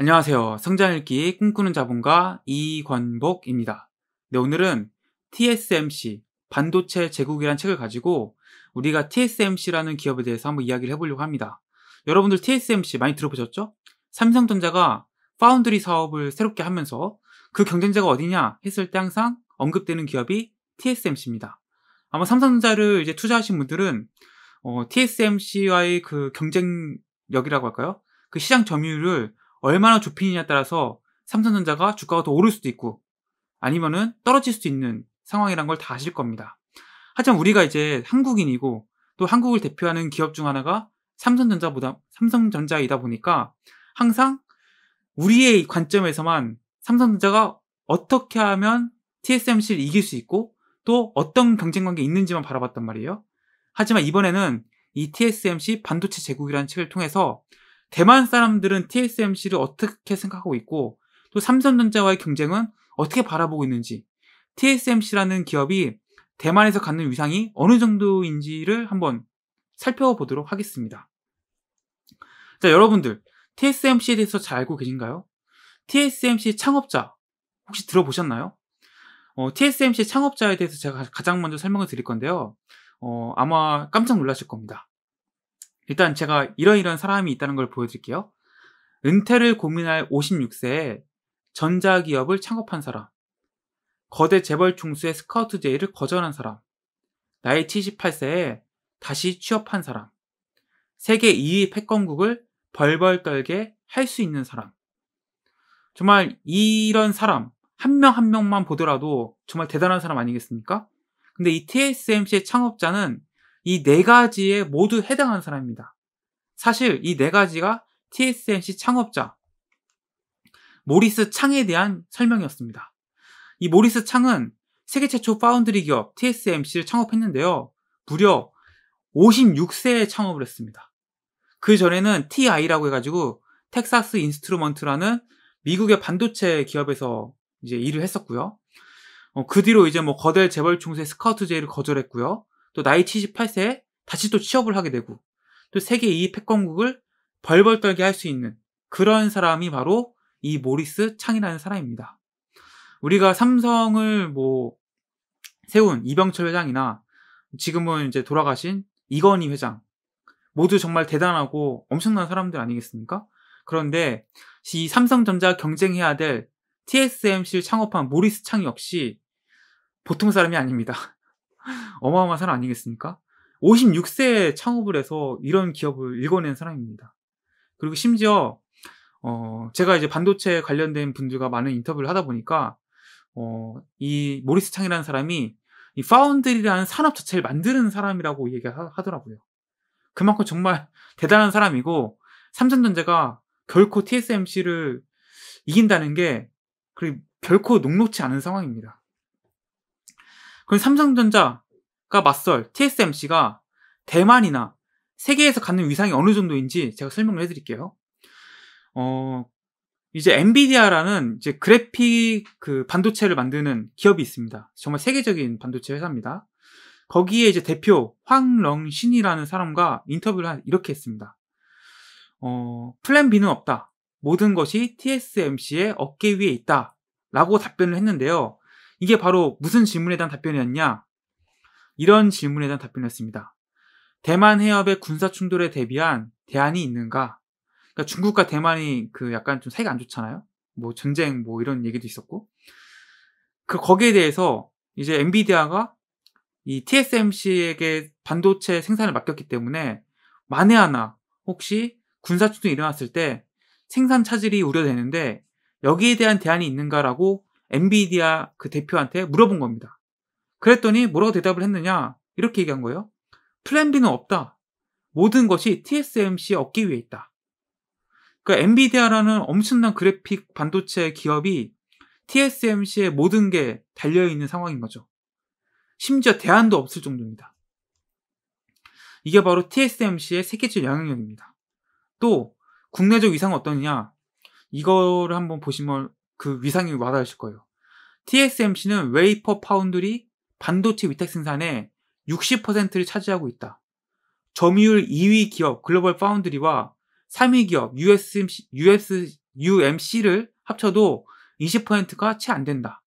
안녕하세요. 성장일기 꿈꾸는 자본가 이권복입니다. 네, 오늘은 TSMC, 반도체 제국이라는 책을 가지고 우리가 TSMC라는 기업에 대해서 한번 이야기를 해보려고 합니다. 여러분들 TSMC 많이 들어보셨죠? 삼성전자가 파운드리 사업을 새롭게 하면서 그 경쟁자가 어디냐 했을 때 항상 언급되는 기업이 TSMC입니다. 아마 삼성전자를 이제 투자하신 분들은 어, TSMC와의 그 경쟁력이라고 할까요? 그 시장 점유율을 얼마나 좁히느냐에 따라서 삼성전자가 주가가 더 오를 수도 있고 아니면은 떨어질 수도 있는 상황이란 걸 다 아실 겁니다. 하지만 우리가 이제 한국인이고 또 한국을 대표하는 기업 중 하나가 삼성전자보다 삼성전자이다 보니까 항상 우리의 관점에서만 삼성전자가 어떻게 하면 TSMC를 이길 수 있고 또 어떤 경쟁 관계 있는지만 바라봤단 말이에요. 하지만 이번에는 이 TSMC 반도체 제국이라는 책을 통해서 대만 사람들은 TSMC를 어떻게 생각하고 있고 또 삼성전자와의 경쟁은 어떻게 바라보고 있는지 TSMC라는 기업이 대만에서 갖는 위상이 어느 정도인지를 한번 살펴보도록 하겠습니다. 자, 여러분들 TSMC에 대해서 잘 알고 계신가요? TSMC 창업자 혹시 들어보셨나요? 어, TSMC 창업자에 대해서 제가 가장 먼저 설명을 드릴 건데요. 어, 아마 깜짝 놀라실 겁니다. 일단 제가 이런 이런 사람이 있다는 걸 보여드릴게요. 은퇴를 고민할 56세에 전자기업을 창업한 사람, 거대 재벌 총수의 스카우트 제의를 거절한 사람, 나이 78세에 다시 취업한 사람, 세계 2위 패권국을 벌벌 떨게 할 수 있는 사람. 정말 이런 사람, 한 명한 한 명만 보더라도 정말 대단한 사람 아니겠습니까? 근데 이 TSMC의 창업자는 이네 가지에 모두 해당하는 사람입니다. 사실 이 네 가지가 TSMC 창업자 모리스 창에 대한 설명이었습니다. 이 모리스 창은 세계 최초 파운드리 기업 TSMC를 창업했는데요. 무려 56세에 창업을 했습니다. 그 전에는 TI라고 해가지고 텍사스 인스트루먼트라는 미국의 반도체 기업에서 이제 일을 했었고요. 어, 그 뒤로 이제 뭐 거대 재벌 총수의 스카우트 제의를 거절했고요. 또 나이 78세에 다시 또 취업을 하게 되고 또 세계 2위 패권국을 벌벌 떨게 할 수 있는 그런 사람이 바로 이 모리스 창이라는 사람입니다. 우리가 삼성을 뭐 세운 이병철 회장이나 지금은 이제 돌아가신 이건희 회장 모두 정말 대단하고 엄청난 사람들 아니겠습니까? 그런데 이 삼성전자 경쟁해야 될 TSMC를 창업한 모리스 창 역시 보통 사람이 아닙니다. 어마어마한 사람 아니겠습니까? 56세에 창업을 해서 이런 기업을 읽어낸 사람입니다. 그리고 심지어 어, 제가 이제 반도체 관련된 분들과 많은 인터뷰를 하다 보니까 어, 이 모리스 창이라는 사람이 이 파운드리라는 산업 자체를 만드는 사람이라고 얘기하더라고요. 그만큼 정말 대단한 사람이고 삼성전자가 결코 TSMC를 이긴다는 게 그리고 결코 녹록치 않은 상황입니다. 그럼 삼성전자가 맞설 TSMC가 대만이나 세계에서 갖는 위상이 어느 정도인지 제가 설명을 해드릴게요. 어, 이제 엔비디아라는 이제 그래픽 그 반도체를 만드는 기업이 있습니다. 정말 세계적인 반도체 회사입니다. 거기에 이제 대표 황렁신이라는 사람과 인터뷰를 이렇게 했습니다. 어, 플랜 B는 없다. 모든 것이 TSMC의 어깨 위에 있다. 라고 답변을 했는데요. 이게 바로 무슨 질문에 대한 답변이었냐? 이런 질문에 대한 답변이었습니다. 대만 해협의 군사 충돌에 대비한 대안이 있는가? 그러니까 중국과 대만이 그 약간 좀 사이가 안 좋잖아요. 뭐 전쟁 뭐 이런 얘기도 있었고. 그 거기에 대해서 이제 엔비디아가 이 TSMC에게 반도체 생산을 맡겼기 때문에 만에 하나 혹시 군사 충돌이 일어났을 때 생산 차질이 우려되는데 여기에 대한 대안이 있는가라고 엔비디아 그 대표한테 물어본 겁니다. 그랬더니 뭐라고 대답을 했느냐? 이렇게 얘기한 거예요. 플랜 B는 없다. 모든 것이 TSMC의 어깨 위해 있다. 그니까 엔비디아라는 엄청난 그래픽 반도체 기업이 TSMC의 모든 게 달려있는 상황인 거죠. 심지어 대안도 없을 정도입니다. 이게 바로 TSMC의 세계적 영향력입니다. 또 국내적 위상은 어떠냐? 이거를 한번 보시면 그 위상이 와닿으실 거예요. TSMC는 웨이퍼 파운드리 반도체 위탁 생산의 60%를 차지하고 있다. 점유율 2위 기업 글로벌 파운드리와 3위 기업 USMC, US, UMC를 합쳐도 20%가 채 안 된다.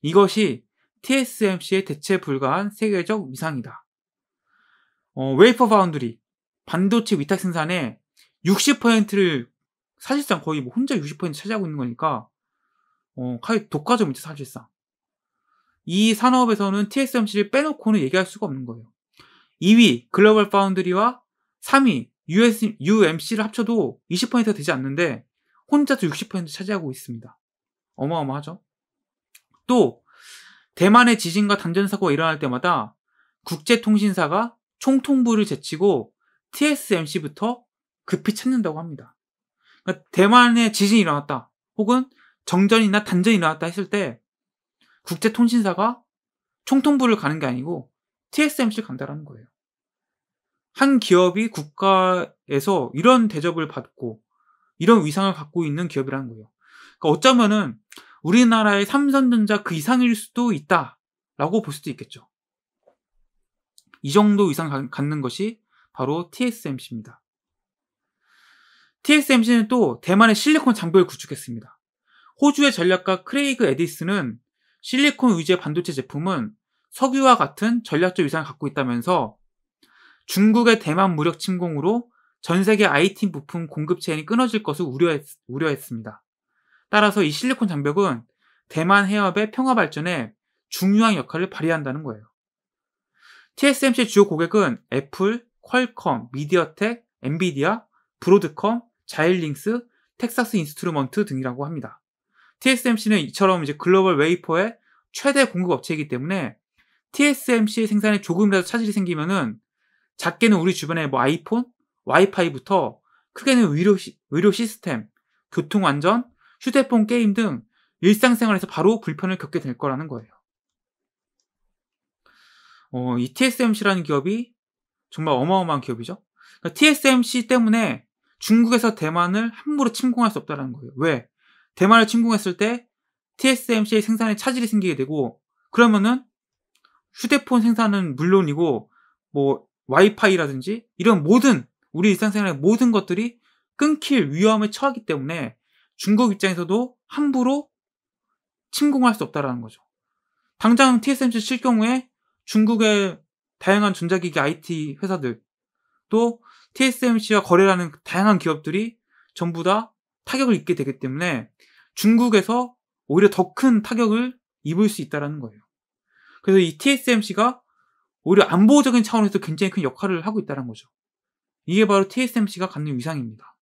이것이 TSMC의 대체 불가한 세계적 위상이다. 어, 웨이퍼 파운드리, 반도체 위탁 생산의 60%를 사실상 거의 뭐 혼자 60% 차지하고 있는 거니까 어, 카이 독과점이죠 사실상. 이 산업에서는 TSMC를 빼놓고는 얘기할 수가 없는 거예요. 2위 글로벌 파운드리와 3위 US, UMC를 합쳐도 20%가 되지 않는데 혼자도60% 차지하고 있습니다. 어마어마하죠. 또 대만의 지진과 단전 사고가 일어날 때마다 국제통신사가 총통부를 제치고 TSMC부터 급히 찾는다고 합니다. 그러니까 대만의 지진이 일어났다. 혹은 정전이나 단전이 나왔다 했을 때 국제통신사가 총통부를 가는 게 아니고 TSMC를 간다라는 거예요. 한 기업이 국가에서 이런 대접을 받고 이런 위상을 갖고 있는 기업이라는 거예요. 그러니까 어쩌면은 우리나라의 삼성전자 그 이상일 수도 있다라고 볼 수도 있겠죠. 이 정도 이상 갖는 것이 바로 TSMC입니다. TSMC는 또 대만의 실리콘 장벽을 구축했습니다. 호주의 전략가 크레이그 에디스는 실리콘 위주의 반도체 제품은 석유와 같은 전략적 위상을 갖고 있다면서 중국의 대만 무력 침공으로 전 세계 IT 부품 공급 체인이 끊어질 것을 우려했, 습니다 따라서 이 실리콘 장벽은 대만 해협의 평화 발전에 중요한 역할을 발휘한다는 거예요. TSMC의 주요 고객은 애플, 퀄컴, 미디어텍, 엔비디아, 브로드컴, 자일링스, 텍사스 인스트루먼트 등이라고 합니다. TSMC는 이처럼 이제 글로벌 웨이퍼의 최대 공급 업체이기 때문에 TSMC 생산에 조금이라도 차질이 생기면은 작게는 우리 주변에 뭐 아이폰, 와이파이부터 크게는 의료, 시, 의료 시스템, 교통 안전, 휴대폰 게임 등 일상생활에서 바로 불편을 겪게 될 거라는 거예요. 어, 이 TSMC라는 기업이 정말 어마어마한 기업이죠. 그러니까 TSMC 때문에 중국에서 대만을 함부로 침공할 수 없다는 거예요. 왜? 대만을 침공했을 때 TSMC 생산에 차질이 생기게 되고 그러면은 휴대폰 생산은 물론이고 뭐 와이파이라든지 이런 모든 우리 일상생활의 모든 것들이 끊길 위험에 처하기 때문에 중국 입장에서도 함부로 침공할 수 없다라는 거죠. 당장 TSMC 칠 경우에 중국의 다양한 전자기기 IT 회사들 또 TSMC와 거래하는 다양한 기업들이 전부 다 타격을 입게 되기 때문에 중국에서 오히려 더 큰 타격을 입을 수 있다라는 거예요. 그래서 이 TSMC가 오히려 안보적인 차원에서 굉장히 큰 역할을 하고 있다는 거죠. 이게 바로 TSMC가 갖는 위상입니다.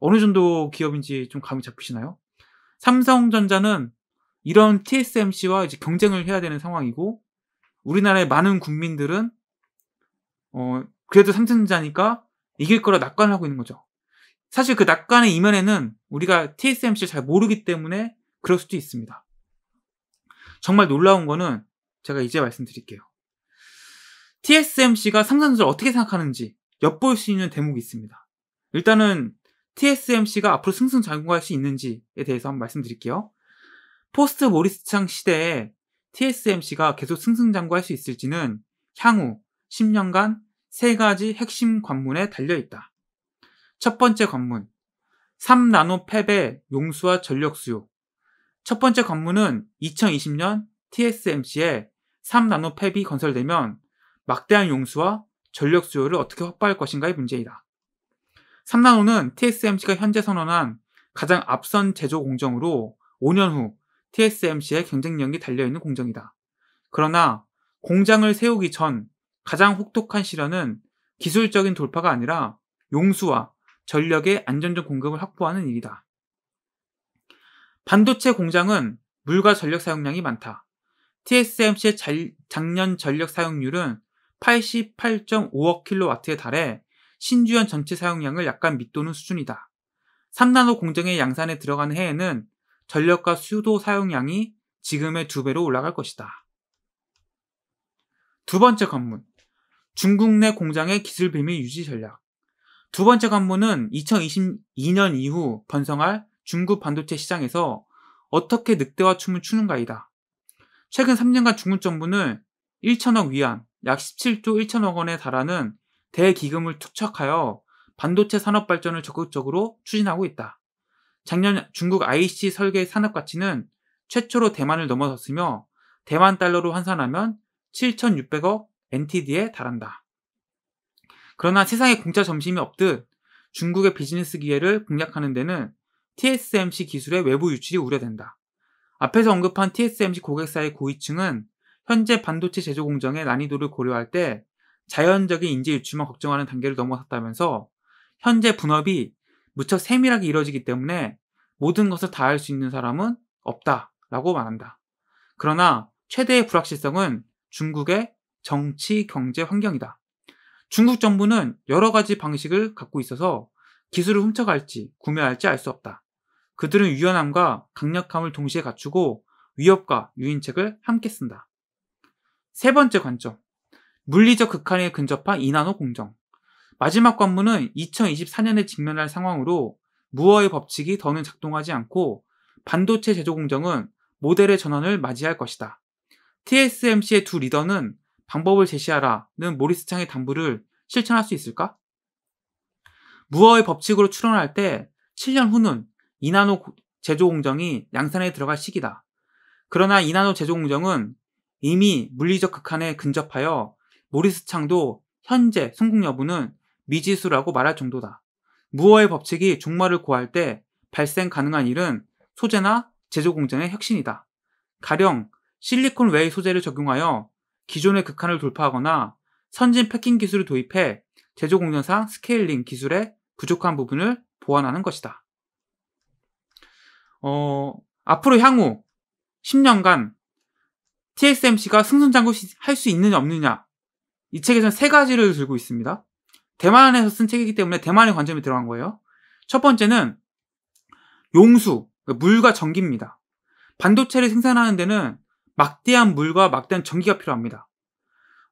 어느 정도 기업인지 좀 감이 잡히시나요? 삼성전자는 이런 TSMC와 이제 경쟁을 해야 되는 상황이고 우리나라의 많은 국민들은 어 그래도 삼성전자니까 이길 거라 낙관을 하고 있는 거죠. 사실 그 낙관의 이면에는 우리가 TSMC를 잘 모르기 때문에 그럴 수도 있습니다. 정말 놀라운 거는 제가 이제 말씀드릴게요. TSMC가 삼성전자를 어떻게 생각하는지 엿볼 수 있는 대목이 있습니다. 일단은 TSMC가 앞으로 승승장구할 수 있는지에 대해서 한번 말씀드릴게요. 포스트 모리스창 시대에 TSMC가 계속 승승장구할 수 있을지는 향후 10년간 세 가지 핵심 관문에 달려 있다. 첫 번째 관문 3나노 팹의 용수와 전력 수요 첫 번째 관문은 2020년 TSMC의 3나노 팹이 건설되면 막대한 용수와 전력 수요를 어떻게 확보할 것인가의 문제이다. 3나노는 TSMC가 현재 선언한 가장 앞선 제조 공정으로 5년 후 TSMC의 경쟁력이 달려있는 공정이다. 그러나 공장을 세우기 전 가장 혹독한 시련은 기술적인 돌파가 아니라 용수와 전력의 안정적 공급을 확보하는 일이다. 반도체 공장은 물과 전력 사용량이 많다. TSMC의 작년 전력 사용률은 88.5억 킬로와트에 달해 신주연 전체 사용량을 약간 밑도는 수준이다. 3나노 공정의 양산에 들어가는 해에는 전력과 수도 사용량이 지금의 두 배로 올라갈 것이다. 두 번째 관문. 중국 내 공장의 기술 비밀 유지 전략. 두 번째 관문은 2022년 이후 번성할 중국 반도체 시장에서 어떻게 늑대와 춤을 추는가이다. 최근 3년간 중국 정부는 1천억 위안, 약 17조 1천억 원에 달하는 대기금을 투척하여 반도체 산업 발전을 적극적으로 추진하고 있다. 작년 중국 IC 설계 산업 가치는 최초로 대만을 넘어섰으며 대만 달러로 환산하면 7,600억 NTD에 달한다. 그러나 세상에 공짜 점심이 없듯 중국의 비즈니스 기회를 공략하는 데는 TSMC 기술의 외부 유출이 우려된다. 앞에서 언급한 TSMC 고객사의 고위층은 현재 반도체 제조 공정의 난이도를 고려할 때 자연적인 인재 유출만 걱정하는 단계를 넘어섰다면서 현재 분업이 무척 세밀하게 이루어지기 때문에 모든 것을 다 할 수 있는 사람은 없다라고 말한다. 그러나 최대의 불확실성은 중국의 정치 경제 환경이다. 중국 정부는 여러 가지 방식을 갖고 있어서 기술을 훔쳐갈지 구매할지 알 수 없다. 그들은 유연함과 강력함을 동시에 갖추고 위협과 유인책을 함께 쓴다. 세 번째 관점. 물리적 극한에 근접한 이나노 공정. 마지막 관문은 2024년에 직면할 상황으로 무어의 법칙이 더는 작동하지 않고 반도체 제조 공정은 모델의 전환을 맞이할 것이다. TSMC의 두 리더는 방법을 제시하라는 모리스 창의 당부를 실천할 수 있을까? 무어의 법칙으로 추론할 때 7년 후는 이나노 제조 공정이 양산에 들어갈 시기다. 그러나 이나노 제조 공정은 이미 물리적 극한에 근접하여 모리스 창도 현재 성공 여부는 미지수라고 말할 정도다. 무어의 법칙이 종말을 고할 때 발생 가능한 일은 소재나 제조 공정의 혁신이다. 가령 실리콘 웨이 소재를 적용하여 기존의 극한을 돌파하거나 선진 패킹 기술을 도입해 제조 공정상 스케일링 기술의 부족한 부분을 보완하는 것이다. 어, 앞으로 향후 10년간 TSMC가 승승장구 할수 있느냐 없느냐 이책에선세 가지를 들고 있습니다. 대만에서 쓴 책이기 때문에 대만의 관점이 들어간 거예요. 첫 번째는 용수, 그러니까 물과 전기입니다. 반도체를 생산하는 데는 막대한 물과 막대한 전기가 필요합니다.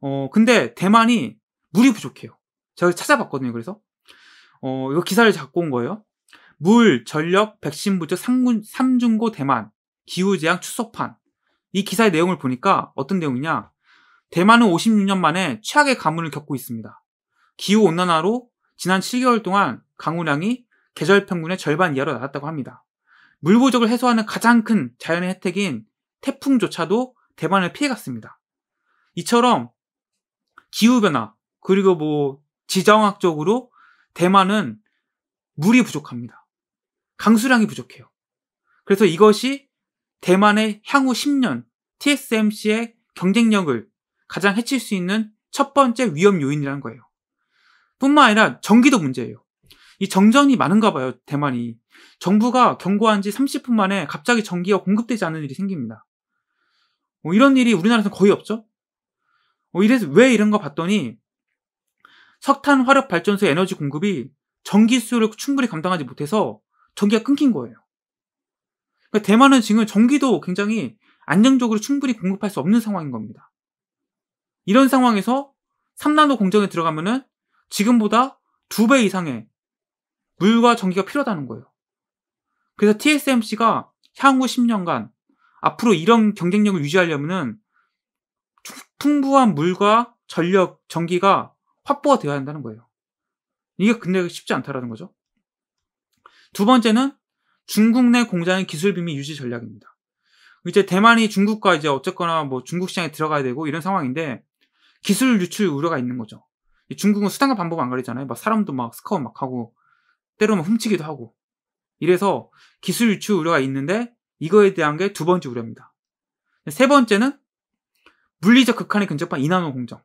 어, 근데 대만이 물이 부족해요. 제가 찾아봤거든요. 그래서 어, 이거 기사를 갖고 온 거예요. 물, 전력, 백신 부족, 상군, 삼중고 대만, 기후재앙, 추소판. 이 기사의 내용을 보니까 어떤 내용이냐. 대만은 56년 만에 최악의 가뭄을 겪고 있습니다. 기후온난화로 지난 7개월 동안 강우량이 계절 평균의 절반 이하로 낮았다고 합니다. 물 부족을 해소하는 가장 큰 자연의 혜택인 태풍조차도 대만을 피해갔습니다. 이처럼 기후변화 그리고 뭐 지정학적으로 대만은 물이 부족합니다. 강수량이 부족해요. 그래서 이것이 대만의 향후 10년 TSMC의 경쟁력을 가장 해칠 수 있는 첫 번째 위험 요인이라는 거예요. 뿐만 아니라 전기도 문제예요. 이 정전이 많은가 봐요, 대만이. 정부가 경고한 지 30분 만에 갑자기 전기가 공급되지 않는 일이 생깁니다. 뭐 이런 일이 우리나라에서 거의 없죠. 뭐 이래서 왜 이런 거 봤더니 석탄 화력 발전소 에너지 공급이 전기 수요를 충분히 감당하지 못해서 전기가 끊긴 거예요. 그러니까 대만은 지금 전기도 굉장히 안정적으로 충분히 공급할 수 없는 상황인 겁니다. 이런 상황에서 3나노 공정에 들어가면은 지금보다 두 배 이상의 물과 전기가 필요하다는 거예요. 그래서 TSMC가 향후 10년간 앞으로 이런 경쟁력을 유지하려면은 풍부한 물과 전력, 전기가 확보가 되어야 한다는 거예요. 이게 근데 쉽지 않다라는 거죠. 두 번째는 중국 내 공장의 기술 비밀 유지 전략입니다. 이제 대만이 중국과 이제 어쨌거나 뭐 중국 시장에 들어가야 되고 이런 상황인데 기술 유출 우려가 있는 거죠. 중국은 수단과 방법 안 가리잖아요. 막 사람도 막 스카웃 막 하고 때로 막 훔치기도 하고 이래서 기술 유출 우려가 있는데 이거에 대한 게 두 번째 우려입니다. 세 번째는 물리적 극한의 근접한 2나노 공정.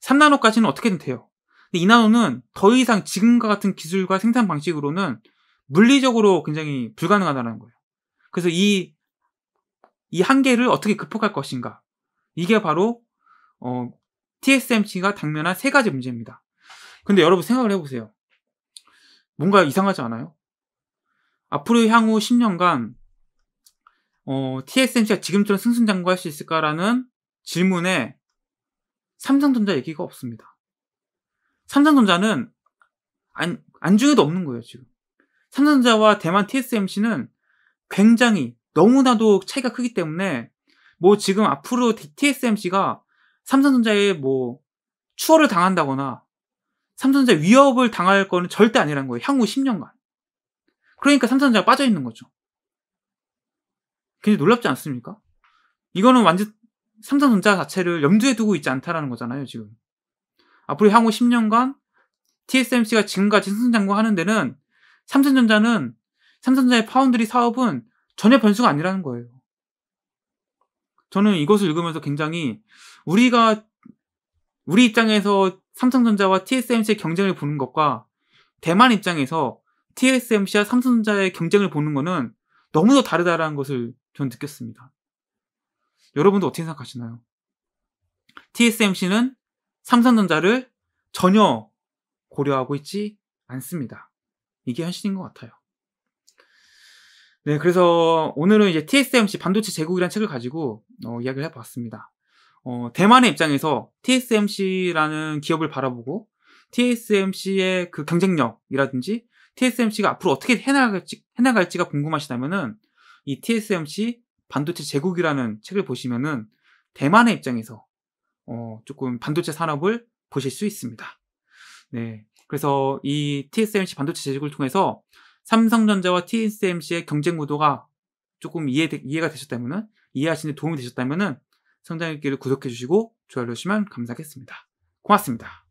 3나노까지는 어떻게든 돼요. 근데 2나노는 더 이상 지금과 같은 기술과 생산 방식으로는 물리적으로 굉장히 불가능하다는 거예요. 그래서 이, 이 한계를 어떻게 극복할 것인가. 이게 바로, 어, TSMC가 당면한 세 가지 문제입니다. 근데 여러분 생각을 해보세요. 뭔가 이상하지 않아요? 앞으로 향후 10년간 어, TSMC가 지금처럼 승승장구할 수 있을까라는 질문에 삼성전자 얘기가 없습니다. 삼성전자는 안, 안중에도 없는 거예요, 지금. 삼성전자와 대만 TSMC는 굉장히 너무나도 차이가 크기 때문에 뭐 지금 앞으로 TSMC가 삼성전자에 뭐 추월을 당한다거나 삼성전자 위협을 당할 거는 절대 아니라는 거예요. 향후 10년간. 그러니까 삼성전자가 빠져 있는 거죠. 굉장히 놀랍지 않습니까? 이거는 완전 삼성전자 자체를 염두에 두고 있지 않다라는 거잖아요, 지금. 앞으로 향후 10년간 TSMC가 지금까지 승승장구 하는 데는 삼성전자는 삼성전자의 파운드리 사업은 전혀 변수가 아니라는 거예요. 저는 이것을 읽으면서 굉장히 우리가 우리 입장에서 삼성전자와 TSMC의 경쟁을 보는 것과 대만 입장에서 TSMC와 삼성전자의 경쟁을 보는 것은 너무도 다르다라는 것을 전 느꼈습니다. 여러분도 어떻게 생각하시나요? TSMC는 삼성전자를 전혀 고려하고 있지 않습니다. 이게 현실인 것 같아요. 네, 그래서 오늘은 이제 TSMC 반도체 제국이라는 책을 가지고 어, 이야기를 해봤습니다. 어, 대만의 입장에서 TSMC라는 기업을 바라보고 TSMC의 그 경쟁력이라든지 TSMC가 앞으로 어떻게 해나갈지, 해나갈지가 궁금하시다면은 이 TSMC 반도체 제국이라는 책을 보시면은 대만의 입장에서 어, 조금 반도체 산업을 보실 수 있습니다. 네. 그래서 이 TSMC 반도체 제국을 통해서 삼성전자와 TSMC의 경쟁 구도가 조금 이해, 이해가 되셨다면은, 이해하시는 데 도움이 되셨다면은, 성장의 길을 구독해 주시고 좋아요 주시면 감사하겠습니다. 고맙습니다.